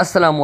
असलम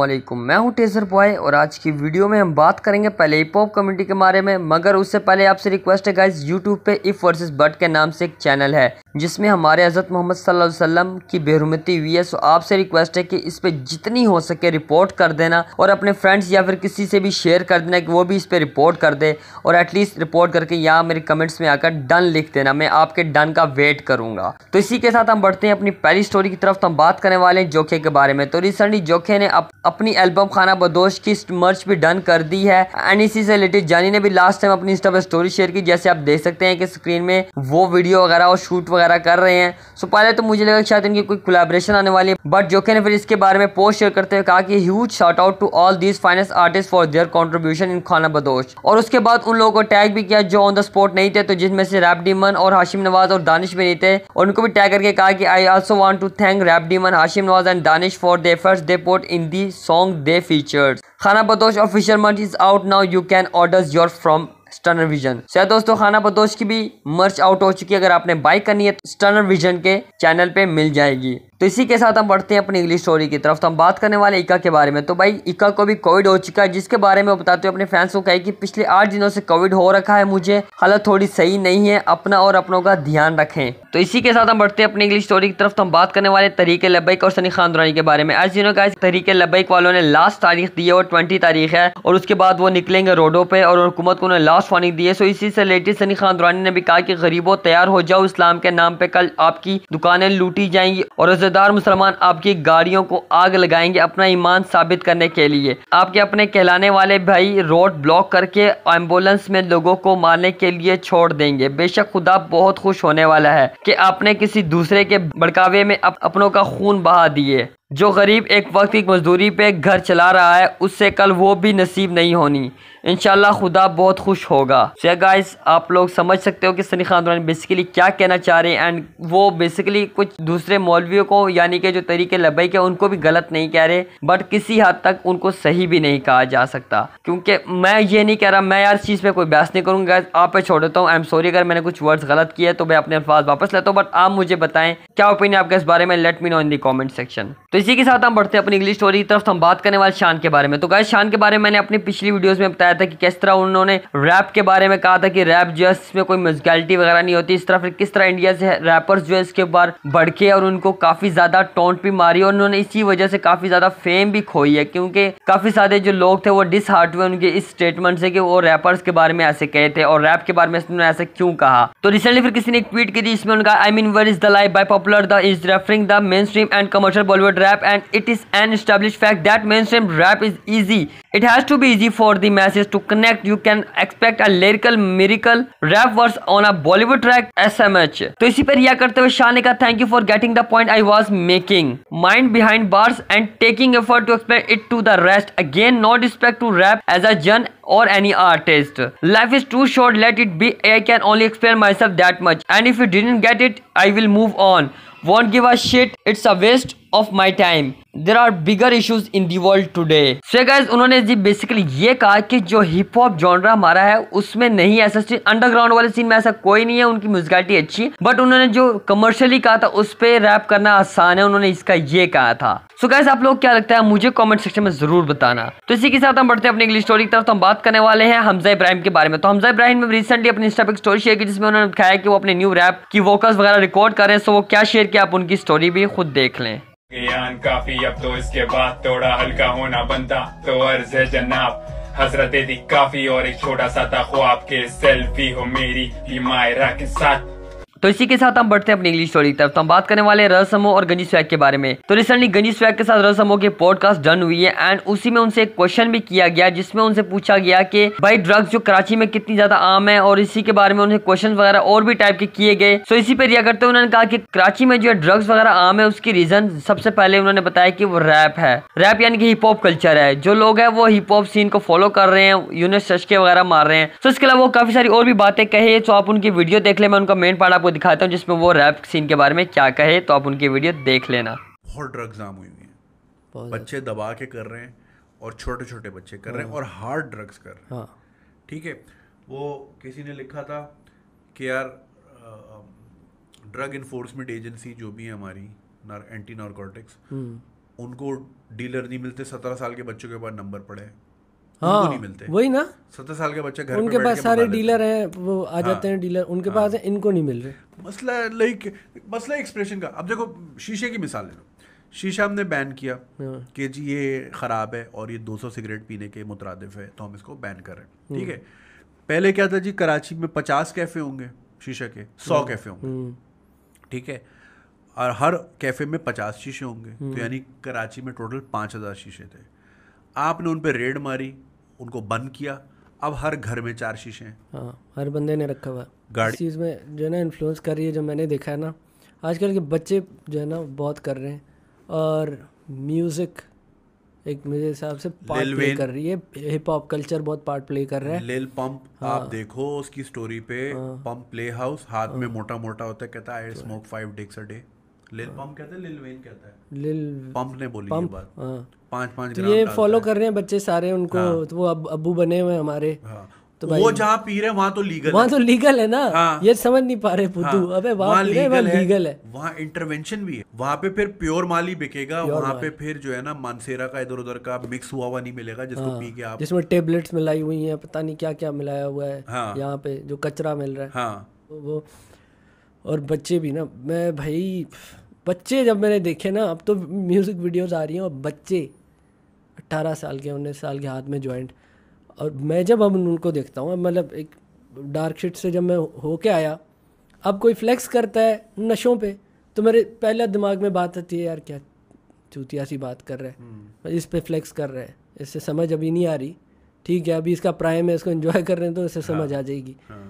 मैं हूं taser boy और आज की वीडियो में हम बात करेंगे पहले हिप हॉप कम्युनिटी के बारे में मगर उससे पहले आपसे रिक्वेस्ट है गाइस यूट्यूब पे इफ़ वर्सेस बट के नाम से एक चैनल है जिसमें हमारे हज़रत मोहम्मद सल्लल्लाहु अलैहि वसल्लम की बेहरमती हुई है सो आपसे रिक्वेस्ट है कि इस पर जितनी हो सके रिपोर्ट कर देना और अपने फ्रेंड्स या फिर किसी से भी शेयर कर देना कि वो भी इस पर रिपोर्ट कर दे और एटलीस्ट रिपोर्ट करके यहाँ मेरे कमेंट्स में आकर डन लिख देना मैं आपके डन का वेट करूँगा तो इसी के साथ हम बढ़ते हैं अपनी पहली स्टोरी की तरफ तो हम बात करने वाले हैं जोखे के बारे में तो रिसेंटली जोखे ने ने अप, अपनी एल्बम खाना बदोश की मर्च भी डन कर दी है एंड इसी से रिलेटेड जानी ने भी लास्ट टाइम अपनी इंस्टा पर स्टोरी शेयर की जैसे आप देख सकते हैं कि स्क्रीन में वो वीडियो वगैरह और शूट वगैरह कर रहे हैं सो पहले तो मुझे लगा शायद इनकी कोई कोलाब्रेशन आने वाली है बट जोके ने फिर इसके बारे में पोस्ट शेयर करते हुए कहा कि huge shout out to all these finance artist for their contribution in Khana Badosh और उसके बाद उन लोगों को टैग भी किया जो ऑन द स्पॉट नहीं थे तो जिसमें से रैप डीमन और हाशिम नवाज और दानिश भी नहीं थे और उनको भी टैग करके कहा कि I also want to thank rap demon Hashim Nawaz and Danish for the first the port in the song they featured. Khana Patosh official merch is out now. You can order yours from sterner vision sir दोस्तों खाना बदोश की भी मर्च out हो चुकी है अगर आपने by करनी है तो स्टर्नर विजन के चैनल पे मिल जाएगी तो इसी के साथ हम बढ़ते हैं अपनी इंग्लिश स्टोरी की तरफ तो हम बात करने वाले इका के बारे में तो भाई इका को भी कोविड हो चुका है जिसके बारे में बताते हुए अपने फैंस को कहे कि पिछले आठ दिनों से कोविड हो रखा है मुझे हालत थोड़ी सही नहीं है अपना और अपनों का ध्यान रखें तो इसी के साथ हम बढ़ते हैं अपनी इंग्लिश स्टोरी की तरफ तो हम बात करने वाले तरीके लबैक और सनी खान दुरानी के बारे में आज दिनों का तरीके लबैक वालों ने लास्ट तारीख दी है और ट्वेंटी तारीख है और उसके बाद वो निकलेंगे रोडो पे और हुकूमत को उन्हें लास्ट वार्निंग दी है सो इसी से रिलेटेड सनी खान दुरानी ने भी कहा कि गरीबों तैयार हो जाओ इस्लाम के नाम पर कल आपकी दुकानें लूटी जाएंगी और रोजेदार मुसलमान आपकी गाड़ियों को आग लगाएंगे अपना ईमान साबित करने के लिए आपके अपने कहलाने वाले भाई रोड ब्लॉक करके एम्बुलेंस में लोगों को मारने के लिए छोड़ देंगे बेशक खुदा बहुत खुश होने वाला है कि आपने किसी दूसरे के बड़कावे में अप, अपनों का खून बहा दिए जो गरीब एक वक्त की मजदूरी पे घर चला रहा है उससे कल वो भी नसीब नहीं होनी इन खुदा बहुत खुश होगा सो so गाइस आप लोग समझ सकते हो कि सनी खान दुरानी बेसिकली क्या कहना चाह रहे हैं एंड वो बेसिकली कुछ दूसरे मौलवियों को यानी कि जो तरीके लबई के उनको भी गलत नहीं कह रहे बट किसी हद तक उनको सही भी नहीं कहा जा सकता क्योंकि मैं ये नहीं कह रहा मैं यार चीज़ पर कोई बहस नहीं करूँगा आप पे छोड़ देता हूँ आई एम सॉरी अगर मैंने कुछ वर्ड्स गलत किया तो मैं अपने अल्फाज वापस लेता हूँ बट आप मुझे बताएं क्या ओपिनियन आपका इस बारे में let me know in the comment section तो इसी के साथ हम बढ़ते हैं अपनी इंग्लिश स्टोरी की तरफ तो हम बात करने वाले शान के बारे में तो गाय शान के बारे में मैंने अपनी पिछली वीडियोज़ में बताया था कि किस तरह उन्होंने रैप के बारे में कहा था कि रैप जो है इसमें कोई म्यूजिकलिटी वगैरह नहीं होती इस तरह फिर किस तरह इंडिया से रैपर्स जो है इसके बार भड़के और उनको काफ़ी ज़्यादा टोंट भी मारी और उन्होंने इसी वजह से काफ़ी ज़्यादा फेम भी खोई है क्योंकि काफ़ी सारे जो लोग थे वो डिसहार्ट हुए उनके इस स्टेटमेंट से कि वो रैपर्स के बारे में ऐसे कहे थे और रैप के बारे में उन्होंने ऐसे क्यों कहा तो रिसेंटली फिर किसी ने ट्वीट की थी इसमें उनका I mean where is the life by popular the is referring the mainstream and commercial Bollywood rap and it is an established fact that mainstream rap is easy It has to be easy for the masses to connect. You can expect a lyrical miracle rap verse on a Bollywood track SMH. तो इसी पर यह करते हुए शाह ने कहा thank you for getting the point I was making mind behind bars and taking effort to explain it to the rest again not respect to rap as a genre or any artist. Life is too short, let it be. I can only explain myself that much. And if you didn't get it, I will move on. Won't give a shit. It's a waste of my time. There are bigger issues in the world today उन्होंने जी basically ये कहा कि जो hip hop genre हमारा है उसमें नहीं ऐसा सीन अंडरग्राउंड वाले सीन में ऐसा कोई नहीं है उनकी म्यूजिकलिटी अच्छी बट उन्होंने जो कमर्शियली कहा था उस पर रैप करना आसान है उन्होंने इसका ये कहा था सो so गैस आप लोग क्या लगता है मुझे कमेंट सेक्शन में जरूर बताना तो इसी के साथ हम बढ़ते हैं अपनी अगली स्टोरी की तरफ तो हम बात करने वाले हैं हमजा इब्राहिम के बारे में तो हमजा इब्राहिम ने रिसेंटली अपनी इंस्टा पर स्टोरी शेयर की जिसमें उन्होंने दिखाया कि वो अपने न्यू रैप की वोकल्स वगैरह रिकॉर्ड कर रहे हैं सो वो क्या शेयर किया आप उनकी स्टोरी भी खुद देख लें बयान काफी अब तो इसके बाद थोड़ा हल्का होना बनता तो अर्ज है जनाब हजरत दी काफी और एक छोटा सा था ख्वाब के सेल्फी हो मेरी मायरा के साथ तो इसी के साथ हम बढ़ते हैं अपनी इंग्लिश स्टोरी की तरफ तो हम बात करने वाले रसमो और गंजी स्वैग के बारे में तो रिसेंटली गंजी स्वैग के साथ रसमो के पॉडकास्ट डन हुई है एंड उसी में उनसे एक क्वेश्चन भी किया गया जिसमें उनसे पूछा गया कि भाई ड्रग्स जो कराची में कितनी ज्यादा आम है और इसी के बारे में उन्हें क्वेश्चन वगैरह और भी टाइप के किए गए तो इसी पे रिया करते हुए उन्होंने कहा कि कराची में जो है ड्रग्स वगैरह आम है उसकी रीजन सबसे पहले उन्होंने बताया कि वो रैप है रैप यानी कि हिप हॉप कल्चर है जो लोग है वो हिप हॉप सीन को फॉलो कर रहे हैं यूनिट सचके वगैरह मार रहे हैं तो इसके अलावा वो काफी सारी और भी बातें कहे तो आप उनकी वीडियो देख ले मैं उनका मेन पार्ट आपको दिखाता हूँ जिसमें वो रैप सीन के बारे में क्या कहे तो आप उनकी वीडियो देख लेना बहुत ड्रग जाम हुई हुई है बच्चे दबा के कर रहे हैं और छोटे छोटे बच्चे कर रहे हैं हाँ। और हार्ड ड्रग्स कर रहे हैं हाँ। ठीक है वो किसी ने लिखा था कि यार ड्रग इन्फोर्समेंट एजेंसी जो भी है हमारी एंटी नारकोटिक्स हम्म। उनको डीलर नहीं मिलते सत्रह साल के बच्चों के पास नंबर पड़े हाँ नहीं मिलते वही ना सत्तर साल का बच्चा घर उनके पास सारे डीलर हैं वो आ जाते हाँ। हैं डीलर उनके हाँ। पास है इनको नहीं मिल रहे मसला लाइक मसला एक्सप्रेशन का अब देखो शीशे की मिसाल ले लो शीशा हमने बैन किया हाँ। कि जी ये ख़राब है और ये 200 सिगरेट पीने के मुतरदफ है तो हम इसको बैन कर रहे हैं ठीक है हम्म। पहले क्या था जी कराची में पचास कैफ़े होंगे शीशा के सौ कैफ़े होंगे हम्म। ठीक है और हर कैफ़े में पचास शीशे होंगे तो हम्म। यानी कराची में टोटल पाँच शीशे थे आपने उन पर रेड मारी उनको बंद किया अब हर घर में चार शीशे हैं हाँ हर बंदे ने रखा हुआ गाड़ी चीज़ में जो है ना इन्फ्लुएंस कर रही है जो मैंने देखा है ना आजकल के बच्चे जो है ना बहुत कर रहे हैं और म्यूज़िक एक मेरे हिसाब से पार्ट प्ले कर रही है हिप हॉप कल्चर बहुत पार्ट प्ले कर रहा है लेल पंप हाँ, आप देखो उसकी स्टोरी पे हाँ, पंप प्ले हाउस हाथ हाँ, में मोटा मोटा होता है कहता है I smoke five dicks a day Lil Pump कहते हैं लिल वेन कहता है लिल पंप ने बोली पंप, ये बात हाँ। पाँच पाँच तो ये फॉलो कर रहे हैं बच्चे सारे उनको हाँ। तो वो अब अबू बने हुए हमारे हाँ। तो वो जहाँ पी रहे वहाँ तो लीगल वहाँ तो लीगल है ना हाँ, ये समझ नहीं पा रहे पुतू हाँ, अबे वहाँ लीगल, है, लीगल है वहाँ इंटरवेंशन भी है वहाँ पे फिर प्योर माल ही बिकेगा वहाँ पे फिर जो है ना मानसेरा का इधर उधर का मिक्स हुआ हुआ नहीं मिलेगा जिसको हाँ, पी के आप जिसमें टेबलेट्स मिलाई हुई है पता नहीं क्या क्या मिलाया हुआ है हाँ। यहाँ पे जो कचरा मिल रहा है हाँ। तो वो और बच्चे भी ना मैं भाई बच्चे जब मैंने देखे ना अब तो म्यूज़िक वीडियोस आ रही हैं और बच्चे अट्ठारह साल के उन्नीस साल के हाथ में जॉइंट और मैं जब अब उनको देखता हूँ मतलब एक डार्क शीट से जब मैं होके आया अब कोई फ्लेक्स करता है नशों पे तो मेरे पहले दिमाग में बात आती है यार क्या चूतिया सी बात कर रहे हैं हम्म। इस पर फ्लैक्स कर रहे हैं इससे समझ अभी नहीं आ रही ठीक है अभी इसका प्राइम है इसको एंजॉय कर रहे हैं तो इससे हाँ। समझ आ जाएगी हाँ।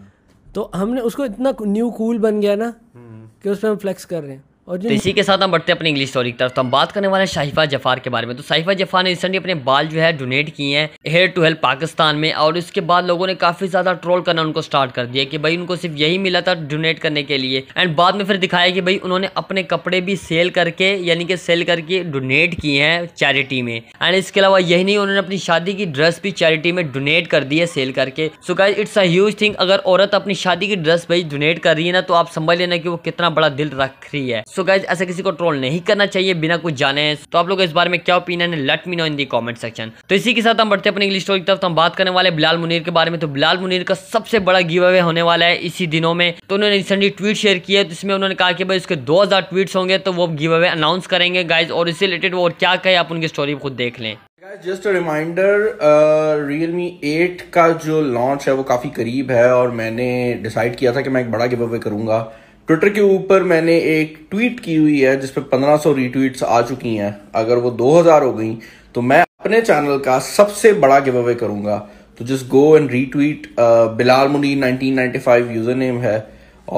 तो हमने उसको इतना न्यू कूल बन गया ना कि उस पर हम फ्लैक्स कर रहे हैं और तो इसी के साथ हम बढ़ते हैं अपनी इंग्लिश स्टोरी की तरफ तो हम बात करने वाले हैं शाहिफा जफार के बारे में तो शाहिफा जफार ने रिसेंटली अपने बाल जो है डोनेट किए हैं हेयर टू हेल्प पाकिस्तान में और इसके बाद लोगों ने काफ़ी ज़्यादा ट्रोल करना उनको स्टार्ट कर दिया कि भाई उनको सिर्फ यही मिला था डोनेट करने के लिए एंड बाद में फिर दिखाया कि भाई उन्होंने अपने कपड़े भी सेल करके यानी कि सेल करके डोनेट किए हैं चैरिटी में एंड इसके अलावा यही नहीं उन्होंने अपनी शादी की ड्रेस भी चैरिटी में डोनेट कर दी है सेल करके so guys it's a huge thing अगर औरत अपनी शादी की ड्रेस भाई डोनेट कर रही है ना तो आप समझ लेना की वो कितना बड़ा दिल रख रही है सो गाइज ऐसा किसी को ट्रोल नहीं करना चाहिए बिना कुछ जाने तो आप लोग इस बारे में क्या ओपिनियन है let me know in the comment section तो इसी के साथ हम बढ़ते अपने इंग्लिश स्टोरी की तरफ तो हम बात करने वाले बिलाल मुनीर के बारे में तो बिलाल मुनीर का सबसे बड़ा गिव अवे होने वाला है इसी दिनों में तो उन्होंने रिसेंटली ट्वीट शेयर किया है जिसमें उन्होंने कहा कि भाई उसके दो ट्वीट्स होंगे तो वो गिव अवे अनाउंस करेंगे गाइज और इससे रिलेटेड वो और क्या कहे आप उनकी स्टोरी खुद देख लें just a reminder Realme eight का जो लॉन्च है वो काफ़ी करीब है और मैंने डिसाइड किया था कि मैं एक बड़ा गिव अवे करूंगा ट्विटर के ऊपर मैंने एक ट्वीट की हुई है जिसपे 1500 रीट्वीट्स आ चुकी हैं अगर वो 2000 हो गई तो मैं अपने चैनल का सबसे बड़ा गिव अवे करूंगा तो just go and retweet Bilal Muni 1995 username है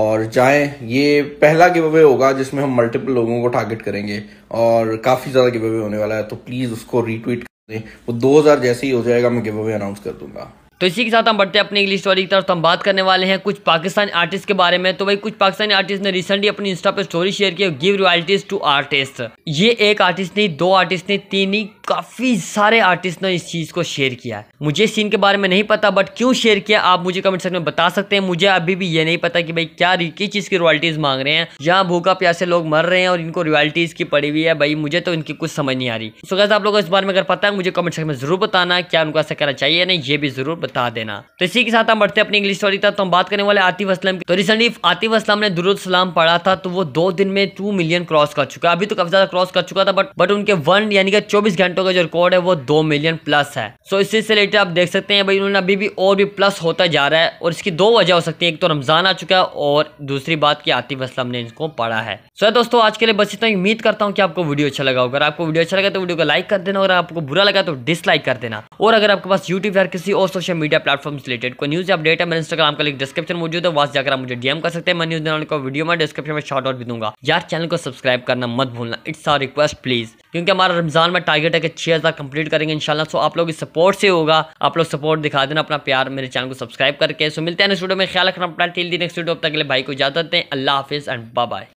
और जाएं ये पहला गिव अवे होगा जिसमें हम मल्टीपल लोगों को टारगेट करेंगे और काफ़ी ज़्यादा गिव अवे होने वाला है तो प्लीज़ उसको रीट्वीट कर दें वो 2000 जैसे ही हो जाएगा मैं गिव अवे अनाउंस कर दूंगा तो इसी के साथ हम बढ़ते हैं अपनी इंग्लिश स्टोरी की तरफ तो हम बात करने वाले हैं कुछ पाकिस्तानी आर्टिस्ट के बारे में तो भाई कुछ पाकिस्तानी आर्टिस्ट ने रिसेंटली अपनी इंस्टा पर स्टोरी शेयर की गिव रॉयल्टीज टू आर्टिस्ट ये एक आर्टिस्ट नहीं दो आर्टिस्ट नहीं तीन ही काफ़ी सारे आर्टिस्ट ने इस चीज़ को शेयर किया है मुझे सीन के बारे में नहीं पता बट क्यों शेयर किया आप मुझे कमेंट सेक्शन में बता सकते हैं मुझे अभी भी ये नहीं पता कि भाई क्या किस चीज़ की रॉयल्टीज़ मांग रहे हैं यहाँ भूखा प्यासे लोग मर रहे हैं और इनको रॉयल्टीज़ की पड़ी हुई है भाई मुझे तो इनकी कुछ समझ नहीं आ रही सो आप लोगों को इस बारे में अगर पता है मुझे कमेंट सेक्शन में जरूर बताना क्या उनको ऐसा करना चाहिए नहीं ये भी जरूर बता देना तो इसी के साथ हम बढ़ते अपनी इंग्लिश स्टोरी तक तो हम बात करने वाले आतिफ असलम की तो रिसेंटली आतिफ असलम ने दुरुद सलाम पढ़ा था तो वो दो दिन में टू मिलियन क्रॉस कर चुका अभी तो काफी ज्यादा क्रॉस कर चुका था बट बट उनके वन यानी कि चौबीस घंटे पे का जो रिकॉर्ड है वो दो मिलियन प्लस है सो so, इसी से रिलेटेड आप देख सकते हैं भाई उन्होंने अभी भी और भी प्लस होता जा रहा है और इसकी दो वजह हो सकती है एक तो रमज़ान आ चुका है और दूसरी बात की आतिफ असलम ने इनको पढ़ा है सो so, दोस्तों आज के लिए बस इतना उम्मीद करता हूँ कि आपको वीडियो अच्छा लगा होगा अगर आपको वीडियो अच्छा लगा तो वीडियो को लाइक कर देना और आपको बुरा लगा तो डिसलाइक कर देना और अगर आपके पास यूट्यूब या किसी और सोशल मीडिया प्लेटफॉर्म से रिलेटेड कोई न्यूज़ अपडेट है मेरे इंस्टाग्राम का लिंक डिस्क्रिप्शन मौजूद है वहां जाकर आप मुझे डीएम कर सकते हैं मैं न्यूज़ देने को वीडियो में डिस्क्रिप्शन में शॉर्ट आउट भी दूंगा यार चैनल को सब्सक्राइब करना मत भूलना इट्स आर रिक्वेस्ट प्लीज़ क्योंकि हमारा रमज़ान में टारगेट है कि छः हज़ार कंप्लीट करेंगे इंशाल्लाह सो आप लोग की सपोर्ट से होगा आप लोग सपोर्ट दिखा देना अपना प्यार मेरे चैनल को सब्सक्राइब करके सो मिलते हैं नेक्स्ट वीडियो में ख्याल रखना अपना टील दी नेक्स्ट वीडियो अब तक के लिए भाई को इजाजत दें अल्लाह हाफिज़ एंड बाय